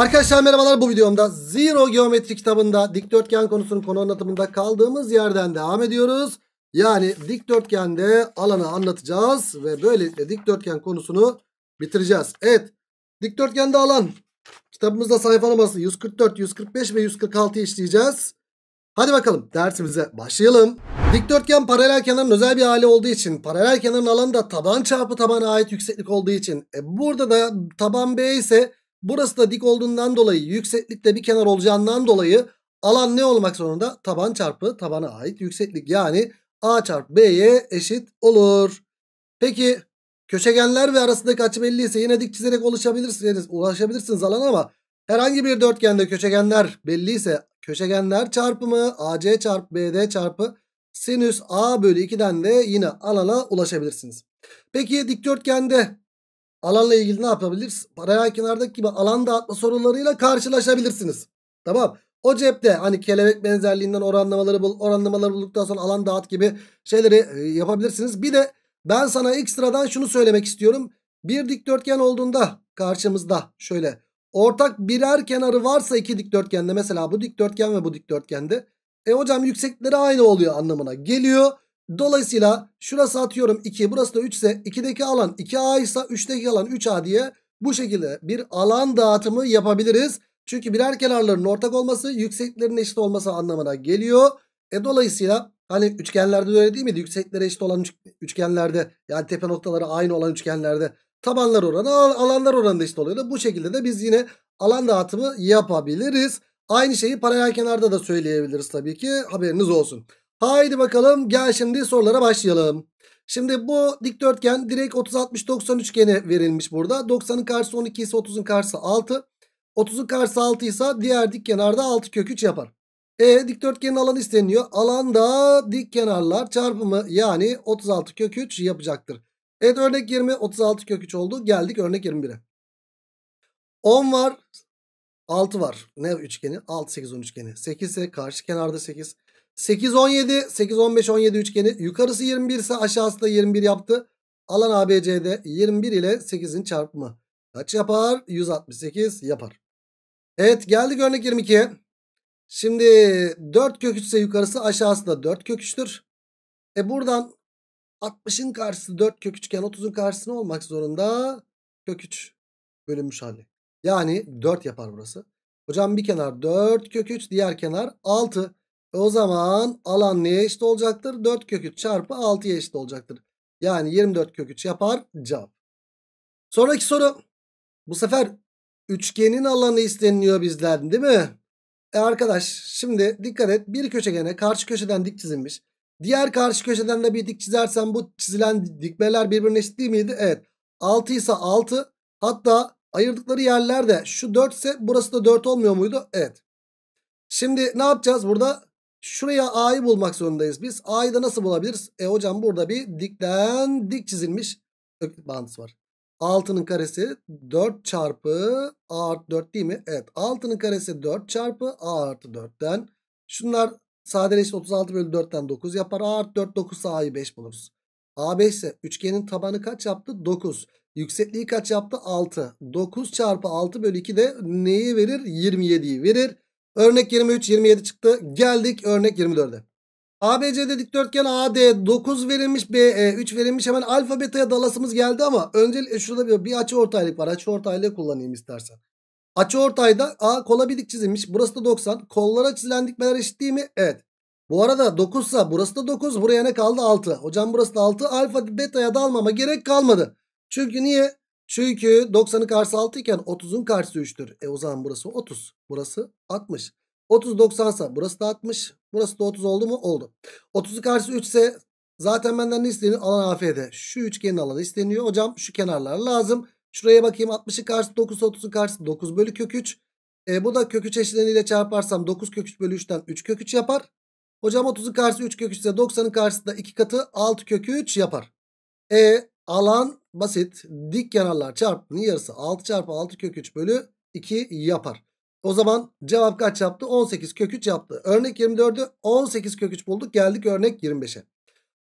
Arkadaşlar merhabalar bu videomda Zero Geometri kitabında dikdörtgen konusunun konu anlatımında kaldığımız yerden devam ediyoruz. Yani dikdörtgende alanı anlatacağız ve böylelikle dikdörtgen konusunu bitireceğiz. Evet dikdörtgende alan kitabımızda sayfa numarası 144, 145 ve 146 işleyeceğiz. Hadi bakalım dersimize başlayalım. Dikdörtgen paralel kenarın özel bir hali olduğu için paralel kenarın alanı da taban çarpı tabana ait yükseklik olduğu için e, burada da taban B ise Burası da dik olduğundan dolayı yükseklikte bir kenar olacağından dolayı alan ne olmak zorunda? Taban çarpı tabana ait yükseklik yani A çarpı B'ye eşit olur. Peki köşegenler ve arasındaki açı belli ise yine dik çizerek ulaşabilirsiniz, ulaşabilirsiniz alana ama herhangi bir dörtgende köşegenler belli ise köşegenler çarpımı AC çarpı BD çarpı sinüs A bölü 2'den de yine alana ulaşabilirsiniz. Peki dikdörtgende alanla ilgili ne yapabiliriz? Paraya kenardaki gibi alan dağıtma sorunlarıyla karşılaşabilirsiniz. Tamam. O cepte hani kelebek benzerliğinden oranlamaları bul, oranlamaları bulduktan sonra alan dağıt gibi şeyleri e, yapabilirsiniz. Bir de ben sana ekstradan şunu söylemek istiyorum. Bir dikdörtgen olduğunda karşımızda şöyle ortak birer kenarı varsa iki dikdörtgende mesela bu dikdörtgen ve bu dikdörtgende. E hocam yüksekleri aynı oluyor anlamına geliyor. Dolayısıyla şurası atıyorum 2 burası da 3 ise 2'deki alan 2A ise 3'teki alan 3A diye bu şekilde bir alan dağıtımı yapabiliriz. Çünkü birer kenarların ortak olması yükseklerin eşit olması anlamına geliyor. E dolayısıyla hani üçgenlerde de öyle değil miydi? Yükseklere eşit olan üçgenlerde yani tepe noktaları aynı olan üçgenlerde tabanlar oranı alanlar oranı da eşit oluyor. Bu şekilde de biz yine alan dağıtımı yapabiliriz. Aynı şeyi paralel kenarda da söyleyebiliriz tabii ki haberiniz olsun. Haydi bakalım gel şimdi sorulara başlayalım. Şimdi bu dikdörtgen direkt 30-60-90 üçgeni verilmiş burada. 90'ın karşısı 12 ise 30'un karşısı 6. 30'un karşısı 6 ise diğer dik kenarda 6 kök 3 yapar. E dikdörtgenin alanı isteniyor. Alan da dik kenarlar çarpımı yani 36 kök 3 yapacaktır. Evet örnek 20 36 kök 3 oldu. Geldik örnek 21'e. 10 var. 6 var. Ne üçgeni? 6 8 10 üçgeni. 8 ise karşı kenarda 8. 8 17 8 15 17 üçgeni yukarısı 21 ise aşağısı da 21 yaptı. Alan ABC'de 21 ile 8'in çarpımı kaç yapar? 168 yapar. Evet geldik örnek 22. Şimdi 4 kök 3 ise yukarısı aşağısı da 4 kök 3'tür. E buradan 60'ın karşısı 4 kök 3 iken 30'un karşısı ne olmak zorunda? Kök 3 bölünmüş hali. Yani 4 yapar burası. Hocam bir kenar 4 kök 3 diğer kenar 6. E, o zaman alan neye eşit olacaktır? 4 kökü çarpı 6'ya eşit olacaktır. Yani 24 köküç yapar cevap. Sonraki soru. Bu sefer üçgenin alanı isteniliyor bizden değil mi? E arkadaş şimdi dikkat et. Bir köşegene karşı köşeden dik çizilmiş. Diğer karşı köşeden de bir dik çizersen bu çizilen dikmeler birbirine eşit değil miydi? Evet. 6 ise 6. Hatta ayırdıkları yerlerde şu 4 ise burası da 4 olmuyor muydu? Evet. Şimdi ne yapacağız burada? Şuraya A'yı bulmak zorundayız biz. A'yı da nasıl bulabiliriz? E hocam burada bir dikten dik çizilmiş öklit bağıntısı var. 6'nın karesi 4 çarpı A artı 4 değil mi? Evet 6'nın karesi 4 çarpı A artı 4'ten. Şunlar sadeleşti 36 bölü 4'ten 9 yapar. A artı 4 9 A'yı 5 buluruz. A5 ise üçgenin tabanı kaç yaptı? 9. Yüksekliği kaç yaptı? 6. 9 çarpı 6 bölü 2 de neyi verir? 27'yi verir. Örnek 23 27 çıktı. Geldik örnek 24'e. ABC'de dikdörtgen AD 9 verilmiş BE 3 verilmiş hemen alfa beta'ya dalasımız geldi ama öncelikle şurada bir, bir açı ortaylık var. Açı ortaylığı kullanayım istersen. Açı ortayda A kola bir dik çizilmiş. Burası da 90. Kollara çizilen dikmeler eşit değil mi? Evet. Bu arada 9 ise burası da 9. Buraya ne kaldı? 6. Hocam burası da 6. Alfa beta'ya dalmama gerek kalmadı. Çünkü niye? Çünkü 90'ın karşısı 6 iken 30'un karşısı 3'tür. E o zaman burası 30. Burası 60. 30 90 ise burası da 60. Burası da 30 oldu mu? Oldu. 30'un karşısı 3 ise zaten benden ne isteniyor? Alan AF'de. Şu üçgenin alanı isteniyor. Hocam şu kenarlar lazım. Şuraya bakayım 60'ın karşısı 9, 30'un karşısı 9 bölü kök 3. E, bu da kök 3 eşleniyle çarparsam 9 kök 3 bölü 3'ten 3 kök 3 yapar. Hocam 30'un karşısı 3 kök 3 ise 90'ın karşısı da 2 katı 6 kök 3 yapar. E alan basit. Dik kenarlar çarpımının yarısı 6 çarpı 6 kök 3 bölü 2 yapar. O zaman cevap kaç yaptı? 18 kök 3 yaptı. Örnek 24'ü 18 kök 3 bulduk. Geldik örnek 25'e.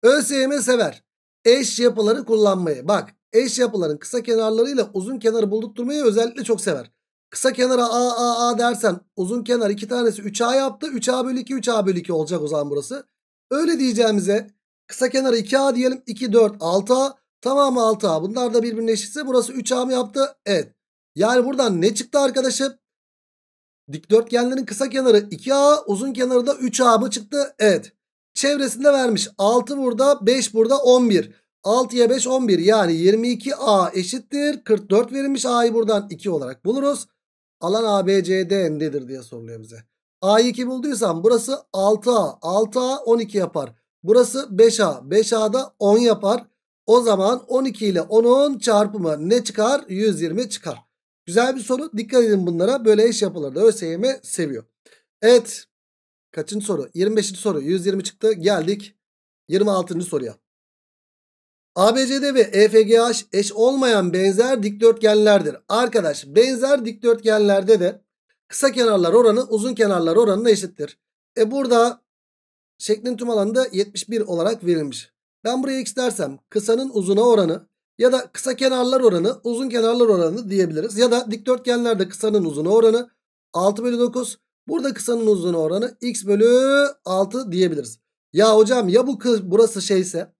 ÖSYM sever. Eş yapıları kullanmayı. Bak eş yapıların kısa kenarlarıyla uzun kenarı buldurtmayı özellikle çok sever. Kısa kenara A A A dersen uzun kenar iki tanesi 3A yaptı. 3A bölü 2 3A bölü 2 olacak o zaman burası. Öyle diyeceğimize kısa kenara 2A diyelim. 2 4 6A Tamamı 6A. Bunlar da birbirine eşitse burası 3A mı yaptı? Evet. Yani buradan ne çıktı arkadaşım? Dikdörtgenlerin kısa kenarı 2A uzun kenarı da 3A mı çıktı? Evet. Çevresinde vermiş. 6 burada 5 burada 11. 6'ya 5 11 yani 22A eşittir. 44 verilmiş A'yı buradan 2 olarak buluruz. Alan A B C D nedir diye soruluyor bize. A'yı 2 bulduysam burası 6A. 6A 12 yapar. Burası 5A. 5A da 10 yapar. O zaman 12 ile 10'un çarpımı ne çıkar? 120 çıkar. Güzel bir soru. Dikkat edin bunlara. Böyle iş yapılır. ÖSYM seviyor. Evet. Kaçıncı soru? 25. soru. 120 çıktı. Geldik 26. soruya. ABCD ve EFGH eş olmayan benzer dikdörtgenlerdir. Arkadaş benzer dikdörtgenlerde de kısa kenarlar oranı uzun kenarlar oranına eşittir. E burada şeklin tüm alanı da 71 olarak verilmiş. Ben buraya x dersem kısanın uzuna oranı ya da kısa kenarlar oranı uzun kenarlar oranı diyebiliriz. Ya da dikdörtgenlerde kısanın uzuna oranı 6 bölü 9. Burada kısanın uzun oranı x bölü 6 diyebiliriz. Ya hocam ya bu kız, burası şeyse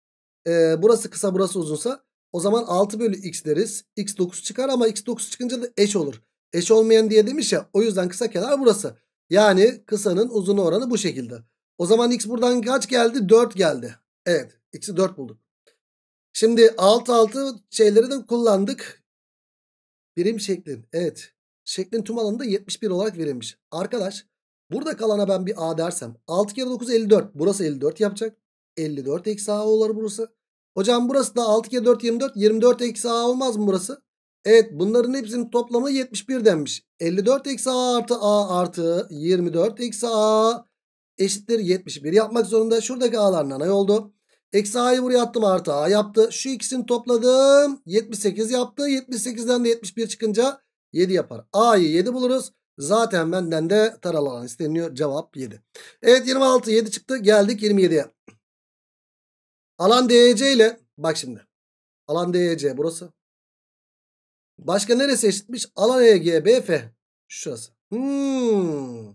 e, burası kısa burası uzunsa o zaman 6 bölü x deriz. x 9 çıkar ama x 9 çıkınca da eş olur. Eş olmayan diye demiş ya o yüzden kısa kenar burası. Yani kısanın uzun oranı bu şekilde. O zaman x buradan kaç geldi? 4 geldi. Evet. X'i 4 bulduk. Şimdi alt altı şeyleri de kullandık. Birim şeklin. Evet. Şeklin tüm alanında 71 olarak verilmiş. Arkadaş burada kalana ben bir A dersem. 6 kere 9 54. Burası 54 yapacak. 54 eksi A olur burası. Hocam burası da 6 kere 4 24. 24 eksi A olmaz mı burası? Evet bunların hepsinin toplamı 71 denmiş. 54 eksi A artı A artı 24 eksi A eşittir 71 yapmak zorunda. Şuradaki a'larından ay oldu. Eksi a'yı buraya attım artı a yaptı. Şu ikisini topladım. 78 yaptı. 78'den de 71 çıkınca 7 yapar. A'yı 7 buluruz. Zaten benden de taralı alan isteniyor. Cevap 7. Evet 26 7 çıktı. Geldik 27'ye. Alan DEC ile bak şimdi. Alan DEC burası. Başka neresi eşitmiş? Alan EGBF. Şurası. Hmm.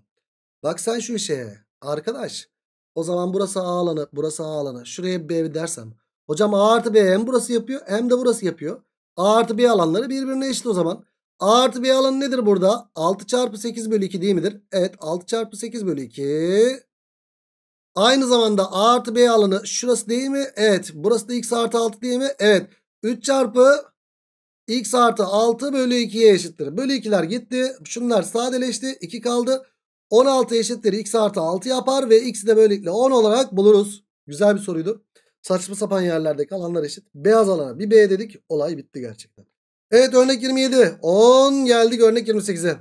Bak sen şu işe. Arkadaş o zaman burası A alanı burası A alanı. Şuraya B dersem. Hocam A artı B hem burası yapıyor hem de burası yapıyor. A artı B alanları birbirine eşit o zaman. A artı B alanı nedir burada? 6 çarpı 8 bölü 2 değil midir? Evet 6 çarpı 8 bölü 2. Aynı zamanda A artı B alanı şurası değil mi? Evet. Burası da X artı 6 değil mi? Evet. 3 çarpı X artı 6 bölü 2'ye eşittir. Bölü 2'ler gitti. Şunlar sadeleşti. 2 kaldı. 16 eşittir x artı 6 yapar ve x'i de böylelikle 10 olarak buluruz. Güzel bir soruydu. Saçma sapan yerlerdeki alanlar eşit. Beyaz alana bir B dedik. Olay bitti gerçekten. Evet örnek 27. 10 geldik örnek 28'e.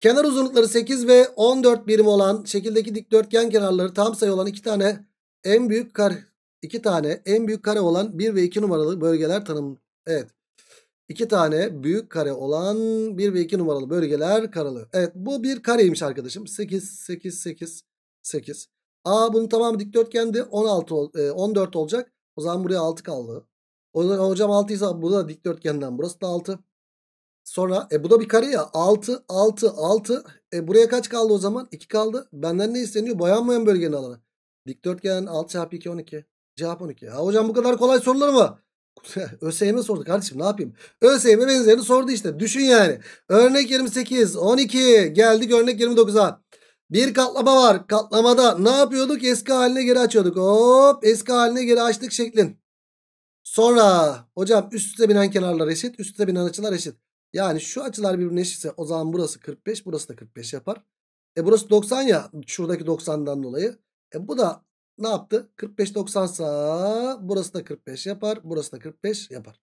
Kenar uzunlukları 8 ve 14 birim olan şekildeki dikdörtgen kenarları tam sayı olan iki tane en büyük kare iki tane en büyük kare olan 1 ve 2 numaralı bölgeler tanımlı. Evet. İki tane büyük kare olan 1 ve 2 numaralı bölgeler karalı. Evet bu bir kareymiş arkadaşım. 8, 8, 8, 8. A bunun tamamı dikdörtgendi. 16, 14 e, olacak. O zaman buraya 6 kaldı. O zaman hocam 6 ise bu da dikdörtgenden. Burası da 6. Sonra e, bu da bir kare ya. 6, 6, 6. E, buraya kaç kaldı o zaman? 2 kaldı. Benden ne isteniyor? Boyanmayan bölgenin alanı. Dikdörtgen 6 çarpı 2, 12. Cevap 12. Ya hocam bu kadar kolay sorular mı? ÖSYM sordu kardeşim ne yapayım? ÖSYM benzerini sordu işte. Düşün yani. Örnek 28, 12. Geldik örnek 29'a. Bir katlama var. Katlamada ne yapıyorduk? Eski haline geri açıyorduk. Hop eski haline geri açtık şeklin. Sonra hocam üst üste binen kenarlar eşit. Üst üste binen açılar eşit. Yani şu açılar birbirine eşitse o zaman burası 45 burası da 45 yapar. E burası 90 ya şuradaki 90'dan dolayı. E bu da ne yaptı? 45 90 sa burası da 45 yapar. Burası da 45 yapar.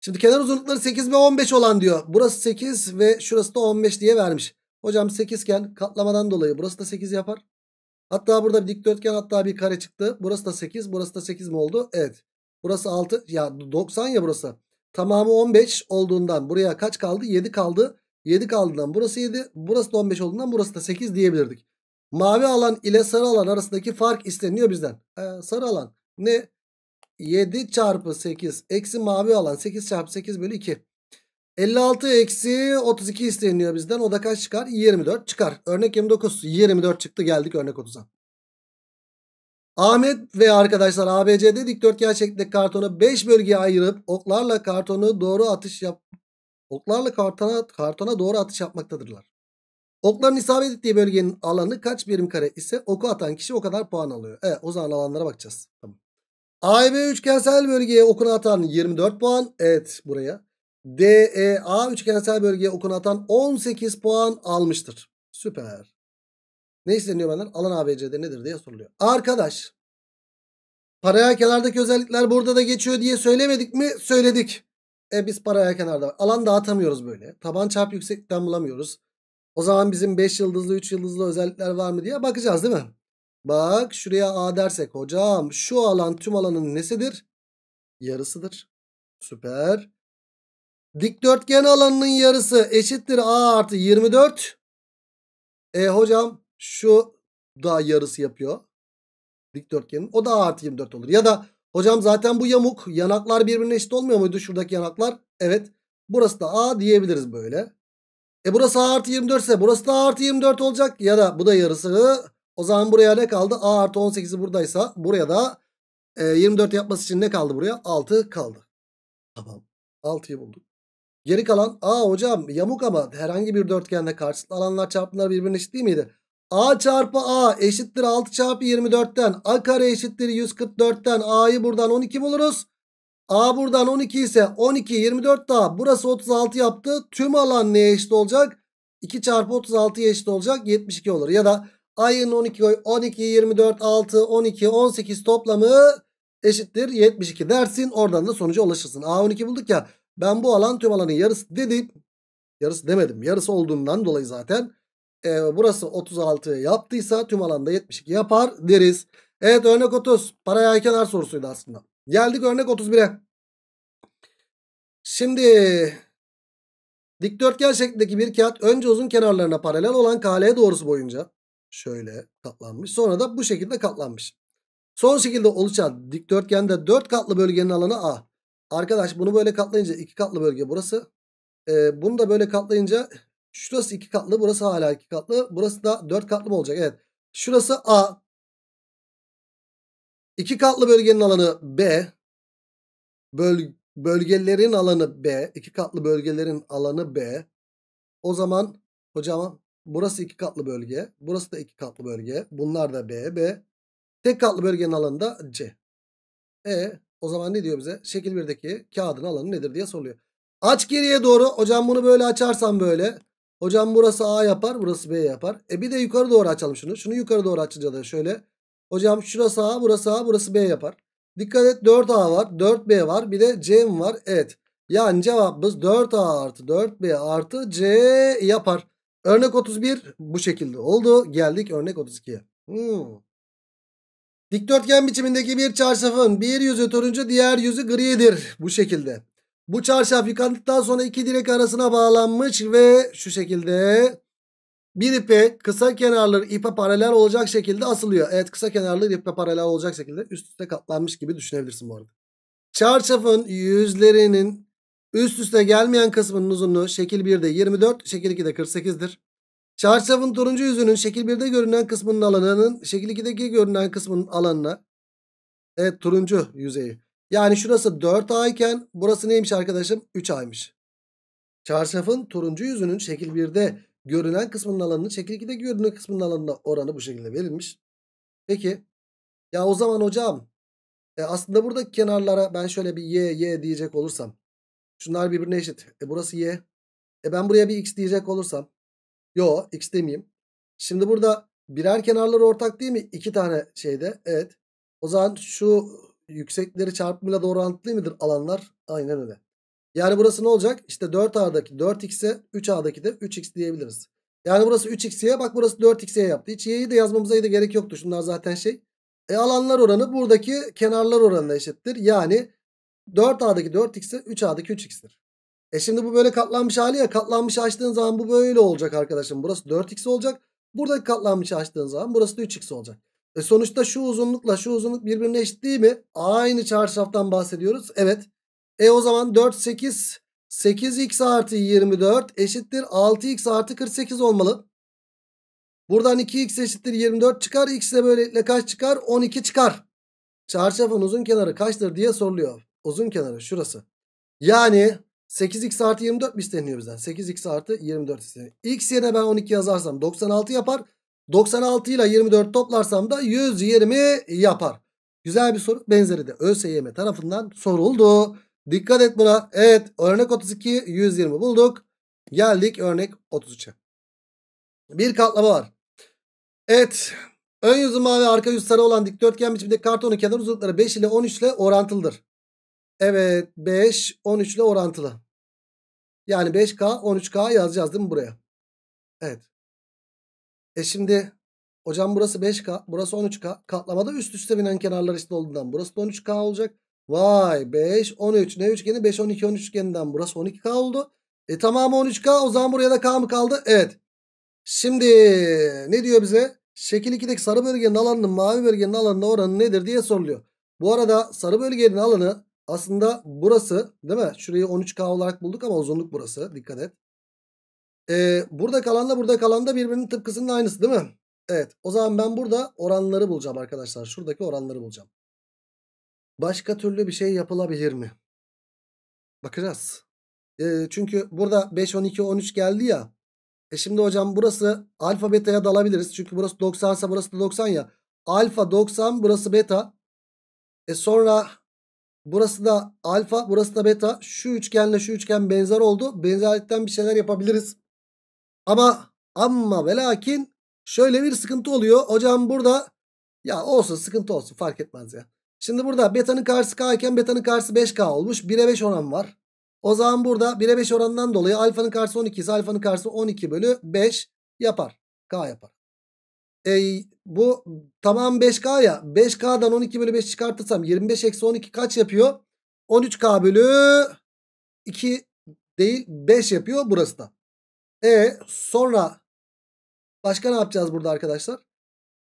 Şimdi kenar uzunlukları 8 ve 15 olan diyor. Burası 8 ve şurası da 15 diye vermiş. Hocam 8 iken katlamadan dolayı burası da 8 yapar. Hatta burada bir dikdörtgen hatta bir kare çıktı. Burası da 8. Burası da 8 mi oldu? Evet. Burası 6. Ya 90 ya burası. Tamamı 15 olduğundan buraya kaç kaldı? 7 kaldı. 7 kaldığından burası 7. Burası da 15 olduğundan burası da 8 diyebilirdik. Mavi alan ile sarı alan arasındaki fark isteniyor bizden. Ee, sarı alan ne? 7 çarpı 8 eksi mavi alan 8 çarpı 8 bölü 2. 56 eksi 32 isteniyor bizden. O da kaç çıkar? 24 çıkar. Örnek 29. 24 çıktı geldik örnek 30'a. Ahmet ve arkadaşlar ABC'de dikdörtgen şeklinde kartonu 5 bölgeye ayırıp oklarla kartonu doğru atış yap oklarla kartona kartona doğru atış yapmaktadırlar. Okların isabet ettiği bölgenin alanı kaç birim kare ise oku atan kişi o kadar puan alıyor. Evet o zaman alanlara bakacağız. Tamam. AB üçgensel bölgeye okunu atan 24 puan. Evet buraya. DEA üçgensel bölgeye okunu atan 18 puan almıştır. Süper. Ne isteniyor benden? Alan ABC'de nedir diye soruluyor. Arkadaş. Paralel kenardaki özellikler burada da geçiyor diye söylemedik mi? Söyledik. E biz paralel kenarda alan dağıtamıyoruz böyle. Taban çarp yükseklikten bulamıyoruz. O zaman bizim 5 yıldızlı 3 yıldızlı özellikler var mı diye bakacağız değil mi? Bak şuraya A dersek hocam şu alan tüm alanın nesidir? Yarısıdır. Süper. Dikdörtgen alanının yarısı eşittir A artı 24. E hocam şu da yarısı yapıyor. Dikdörtgenin o da A artı 24 olur. Ya da hocam zaten bu yamuk yanaklar birbirine eşit olmuyor muydu şuradaki yanaklar? Evet. Burası da A diyebiliriz böyle. E burası A artı 24 ise burası da A artı 24 olacak. Ya da bu da yarısı. O zaman buraya ne kaldı? A artı 18'i buradaysa buraya da e, 24 yapması için ne kaldı buraya? 6 kaldı. Tamam. 6'yı bulduk. Geri kalan A hocam yamuk ama herhangi bir dörtgende karşılıklı alanlar çarpımları birbirine eşit değil miydi? A çarpı A eşittir 6 çarpı 24'ten. A kare eşittir 144'ten. A'yı buradan 12 buluruz. A buradan 12 ise 12 24 daha. Burası 36 yaptı. Tüm alan neye eşit olacak? 2 çarpı 36'ya eşit olacak 72 olur. Ya da A'nın 12, 12, 24, 6, 12, 18 toplamı eşittir 72 dersin. Oradan da sonuca ulaşırsın. A12 bulduk ya. Ben bu alan tüm alanın yarısı dedim. Yarısı demedim. Yarısı olduğundan dolayı zaten. E, burası 36 yaptıysa tüm alanda 72 yapar deriz. Evet örnek 30. Paraya kenar sorusuydu aslında. Geldik örnek 31'e. Şimdi dikdörtgen şeklindeki bir kağıt önce uzun kenarlarına paralel olan KL doğrusu boyunca şöyle katlanmış. Sonra da bu şekilde katlanmış. Son şekilde oluşan dikdörtgende 4 katlı bölgenin alanı A. Arkadaş bunu böyle katlayınca 2 katlı bölge burası. Ee, bunu da böyle katlayınca şurası 2 katlı burası hala 2 katlı. Burası da 4 katlı mı olacak? Evet. Şurası A İki katlı bölgenin alanı B. Böl bölgelerin alanı B. İki katlı bölgelerin alanı B. O zaman hocam burası iki katlı bölge. Burası da iki katlı bölge. Bunlar da B. B. Tek katlı bölgenin alanı da C. E o zaman ne diyor bize? Şekil 1'deki kağıdın alanı nedir diye soruyor. Aç geriye doğru. Hocam bunu böyle açarsam böyle. Hocam burası A yapar. Burası B yapar. E bir de yukarı doğru açalım şunu. Şunu yukarı doğru açınca da şöyle. Hocam şurası A burası A burası B yapar. Dikkat et 4A var 4B var bir de C var? Evet. Yani cevabımız 4A artı 4B artı C yapar. Örnek 31 bu şekilde oldu. Geldik örnek 32'ye. Hmm. Dikdörtgen biçimindeki bir çarşafın bir yüzü turuncu diğer yüzü griyedir. Bu şekilde. Bu çarşaf yıkandıktan sonra iki direk arasına bağlanmış ve şu şekilde bir ipe kısa kenarları ipe paralel olacak şekilde asılıyor. Evet kısa kenarları ipe paralel olacak şekilde üst üste katlanmış gibi düşünebilirsin bu arada. Çarşafın yüzlerinin üst üste gelmeyen kısmının uzunluğu şekil 1'de 24, şekil 2'de 48'dir. Çarşafın turuncu yüzünün şekil 1'de görünen kısmının alanının şekil 2'deki görünen kısmının alanına evet turuncu yüzeyi. Yani şurası 4A iken burası neymiş arkadaşım? 3A'ymış. Çarşafın turuncu yüzünün şekil 1'de görünen kısmının alanını şekil de görünen kısmının alanına oranı bu şekilde verilmiş. Peki ya o zaman hocam e aslında burada kenarlara ben şöyle bir y y diyecek olursam şunlar birbirine eşit. E burası y. E ben buraya bir x diyecek olursam yo x demeyeyim. Şimdi burada birer kenarları ortak değil mi? İki tane şeyde evet. O zaman şu yüksekleri çarpımıyla doğru orantılı mıdır alanlar? Aynen öyle. Yani burası ne olacak? İşte 4A'daki 4X'e 3A'daki de 3X diyebiliriz. Yani burası 3X'ye bak burası 4X'ye yaptı. Hiç Y'yi de yazmamıza da gerek yoktu. Şunlar zaten şey. E alanlar oranı buradaki kenarlar oranına eşittir. Yani 4A'daki 4X'e 3A'daki 3X'tir. E şimdi bu böyle katlanmış hali ya. Katlanmış açtığın zaman bu böyle olacak arkadaşım. Burası 4X olacak. Buradaki katlanmış açtığın zaman burası da 3X olacak. E sonuçta şu uzunlukla şu uzunluk birbirine eşit değil mi? Aynı çarşaftan bahsediyoruz. Evet. E o zaman 4 8 8x artı 24 eşittir 6x artı 48 olmalı. Buradan 2x eşittir 24 çıkar. x ile böylelikle kaç çıkar? 12 çıkar. Çarşafın uzun kenarı kaçtır diye soruluyor. Uzun kenarı şurası. Yani 8x artı 24 mi isteniyor bizden? 8x artı 24 isteniyor. x yerine ben 12 yazarsam 96 yapar. 96 ile 24 toplarsam da 120 yapar. Güzel bir soru. Benzeri de ÖSYM tarafından soruldu. Dikkat et buna. Evet örnek 32 120 bulduk. Geldik örnek 33'e. Bir katlama var. Evet ön yüzü mavi arka yüz sarı olan dikdörtgen biçimindeki kartonu kenar uzunlukları 5 ile 13 ile orantılıdır. Evet 5 13 ile orantılı. Yani 5K 13K yazacağız değil mi buraya? Evet. E şimdi hocam burası 5K burası 13K katlamada üst üste binen kenarlar işte olduğundan burası da 13K olacak. Vay 5 13 ne üçgeni 5 12 13 üçgeninden burası 12K oldu. E tamamı 13K o zaman buraya da K mı kaldı? Evet. Şimdi ne diyor bize? Şekil 2'deki sarı bölgenin alanının mavi bölgenin alanına oranı nedir diye soruluyor. Bu arada sarı bölgenin alanı aslında burası değil mi? Şurayı 13K olarak bulduk ama uzunluk burası. Dikkat et. Ee, burada kalanla burada kalan da birbirinin tıpkısının aynısı değil mi? Evet. O zaman ben burada oranları bulacağım arkadaşlar. Şuradaki oranları bulacağım. Başka türlü bir şey yapılabilir mi? Bakacağız. E, çünkü burada 5, 12, 13 geldi ya. E şimdi hocam burası alfa beta'ya dalabiliriz. Çünkü burası 90 ise burası da 90 ya. Alfa 90 burası beta. E sonra burası da alfa burası da beta. Şu üçgenle şu üçgen benzer oldu. Benzerlikten bir şeyler yapabiliriz. Ama ama ve lakin şöyle bir sıkıntı oluyor. Hocam burada ya olsun sıkıntı olsun fark etmez ya. Şimdi burada beta'nın karşısı k iken beta'nın karşısı 5k olmuş. 1'e 5 oran var. O zaman burada 1'e 5 oranından dolayı alfanın karşısı 12 ise alfanın karşısı 12 bölü 5 yapar. K yapar. E, bu tamam 5K ya. 5K'dan 12 bölü 5 çıkartırsam 25 eksi 12 kaç yapıyor? 13K bölü 2 değil 5 yapıyor burası da. E sonra başka ne yapacağız burada arkadaşlar?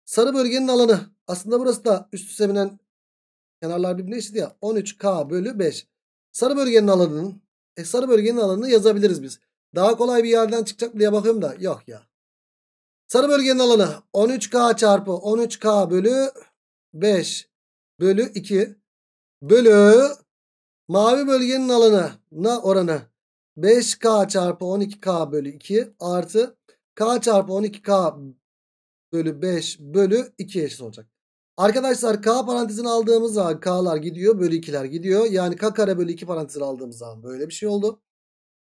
Sarı bölgenin alanı. Aslında burası da üst üste binen Kenarlar birbirine eşit ya. 13K bölü 5. Sarı bölgenin alanının. E sarı bölgenin alanını yazabiliriz biz. Daha kolay bir yerden çıkacak diye bakıyorum da. Yok ya. Sarı bölgenin alanı 13K çarpı 13K bölü 5 bölü 2 bölü mavi bölgenin alanına oranı 5K çarpı 12K bölü 2 artı K çarpı 12K bölü 5 bölü 2 eşit olacak. Arkadaşlar k parantezini aldığımız zaman k'lar gidiyor bölü 2'ler gidiyor. Yani k kare bölü 2 parantezini aldığımız zaman böyle bir şey oldu.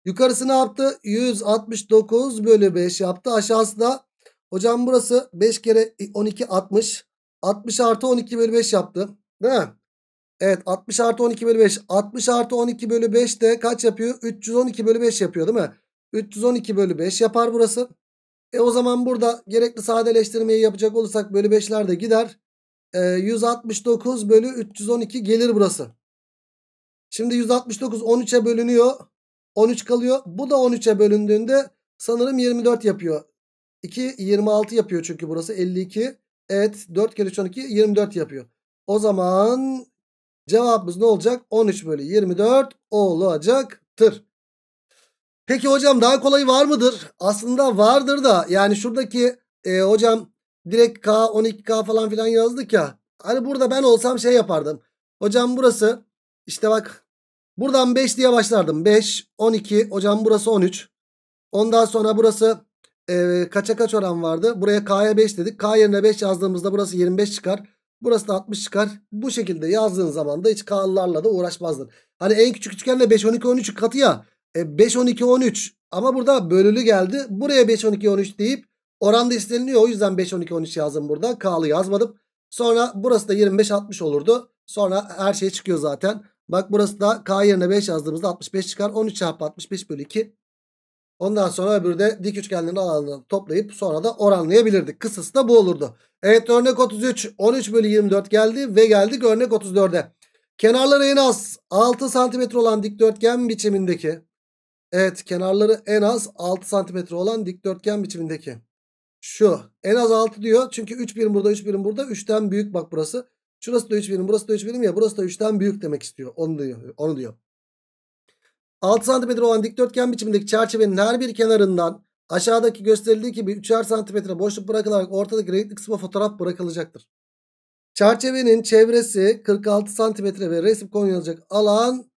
Yukarısı ne yaptı? 169 bölü 5 yaptı. Aşağısı da hocam burası 5 kere 12 60. 60 artı 12 bölü 5 yaptı. Değil mi? Evet 60 artı 12 bölü 5. 60 artı 12 bölü 5 de kaç yapıyor? 312 bölü 5 yapıyor değil mi? 312 bölü 5 yapar burası. E o zaman burada gerekli sadeleştirmeyi yapacak olursak bölü 5'ler de gider e, ee, 169 bölü 312 gelir burası. Şimdi 169 13'e bölünüyor. 13 kalıyor. Bu da 13'e bölündüğünde sanırım 24 yapıyor. 2 26 yapıyor çünkü burası 52. Evet 4 kere 12 24 yapıyor. O zaman cevabımız ne olacak? 13 bölü 24 olacaktır. Peki hocam daha kolay var mıdır? Aslında vardır da yani şuradaki e, hocam direkt K 12K falan filan yazdık ya. Hani burada ben olsam şey yapardım. Hocam burası işte bak buradan 5 diye başlardım. 5 12 hocam burası 13. Ondan sonra burası e, kaça kaç oran vardı? Buraya K'ya 5 dedik. K yerine 5 yazdığımızda burası 25 çıkar. Burası da 60 çıkar. Bu şekilde yazdığın zaman da hiç K'larla da uğraşmazdın. Hani en küçük üçgenle 5 12 13 katı ya. E, 5 12 13 ama burada bölülü geldi. Buraya 5 12 13 deyip Oranda isteniliyor. O yüzden 5, 12, 13 yazdım burada. K'lı yazmadım. Sonra burası da 25, 60 olurdu. Sonra her şey çıkıyor zaten. Bak burası da K yerine 5 yazdığımızda 65 çıkar. 13 çarpı 65 bölü 2. Ondan sonra öbürü de dik üçgenlerin alanını toplayıp sonra da oranlayabilirdik. Kısası da bu olurdu. Evet örnek 33. 13 bölü 24 geldi ve geldik örnek 34'e. Kenarları en az 6 santimetre olan dikdörtgen biçimindeki. Evet kenarları en az 6 santimetre olan dikdörtgen biçimindeki şu. En az 6 diyor. Çünkü 3 birim burada 3 birim burada. 3'ten büyük bak burası. Şurası da 3 birim burası da 3 birim ya. Burası da 3'ten büyük demek istiyor. Onu diyor. Onu diyor. 6 santimetre olan dikdörtgen biçimindeki çerçevenin her bir kenarından aşağıdaki gösterildiği gibi 3'er santimetre boşluk bırakılarak ortadaki renkli kısma fotoğraf bırakılacaktır. Çerçevenin çevresi 46 santimetre ve resim konulacak alan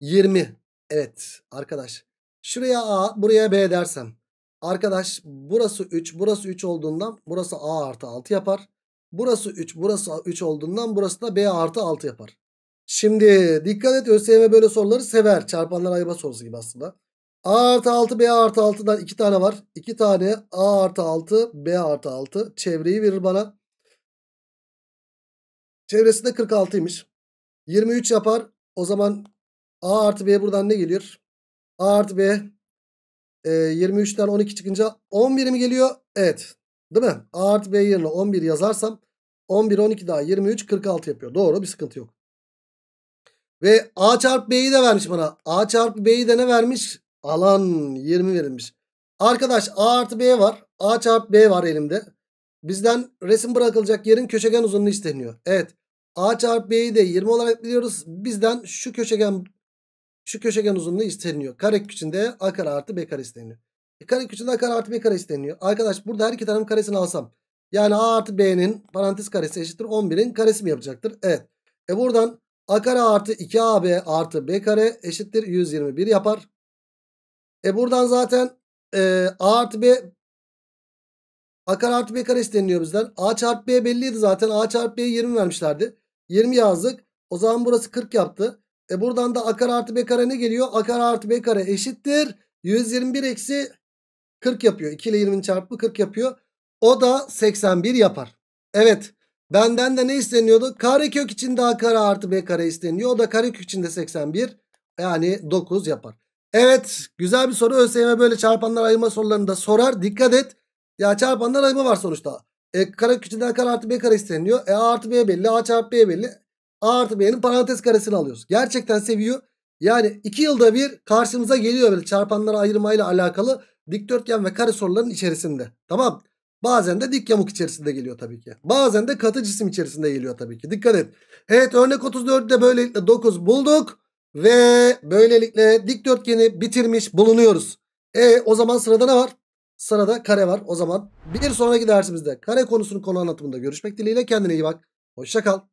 20. Evet arkadaş. Şuraya A buraya B dersem. Arkadaş burası 3 burası 3 olduğundan burası A artı 6 yapar. Burası 3 burası 3 olduğundan burası da B artı 6 yapar. Şimdi dikkat et ÖSYM böyle soruları sever. Çarpanlar ayırma sorusu gibi aslında. A artı 6 B artı 6'dan 2 tane var. 2 tane A artı 6 B artı 6 çevreyi verir bana. Çevresi de 46'ymış. 23 yapar. O zaman A artı B buradan ne geliyor? A artı B e, 23'ten 12 çıkınca 11 mi geliyor? Evet. Değil mi? A artı B yerine 11 yazarsam 11, 12 daha 23, 46 yapıyor. Doğru bir sıkıntı yok. Ve A çarpı B'yi de vermiş bana. A çarpı B'yi de ne vermiş? Alan 20 verilmiş. Arkadaş A artı B var. A çarpı B var elimde. Bizden resim bırakılacak yerin köşegen uzunluğu isteniyor. Evet. A çarpı B'yi de 20 olarak biliyoruz. Bizden şu köşegen şu köşegen uzunluğu isteniyor. Kare içinde a kare artı b kare isteniyor. E, karek içinde a kare artı b kare isteniyor. Arkadaş burada her iki tarafın karesini alsam. Yani a artı b'nin parantez karesi eşittir 11'in karesi mi yapacaktır? Evet. E buradan a kare artı 2ab artı b kare eşittir 121 yapar. E buradan zaten e, a artı b a kare artı b kare isteniyor bizden. a çarpı b belliydi zaten. a çarpı b 20 vermişlerdi. 20 yazdık. O zaman burası 40 yaptı. E buradan da a kare artı b kare ne geliyor? a kare artı b kare eşittir. 121 eksi 40 yapıyor. 2 ile 20'nin çarpımı 40 yapıyor. O da 81 yapar. Evet. Benden de ne isteniyordu? Karekök için daha kare artı b kare isteniyor. O da karekök için de 81. Yani 9 yapar. Evet. Güzel bir soru. ÖSYM böyle çarpanlar ayırma sorularını da sorar. Dikkat et. Ya çarpanlar ayırma var sonuçta. E, kare küçüğünden kare artı b kare isteniyor. E a artı b belli. A çarpı b belli. A artı B'nin parantez karesini alıyoruz. Gerçekten seviyor. Yani 2 yılda bir karşımıza geliyor böyle çarpanlara ayırmayla alakalı dikdörtgen ve kare soruların içerisinde. Tamam. Bazen de dik yamuk içerisinde geliyor tabii ki. Bazen de katı cisim içerisinde geliyor tabii ki. Dikkat et. Evet örnek 34'de böylelikle 9 bulduk. Ve böylelikle dikdörtgeni bitirmiş bulunuyoruz. E o zaman sırada ne var? Sırada kare var. O zaman bir sonraki dersimizde kare konusunun konu anlatımında görüşmek dileğiyle. Kendine iyi bak. Hoşçakal.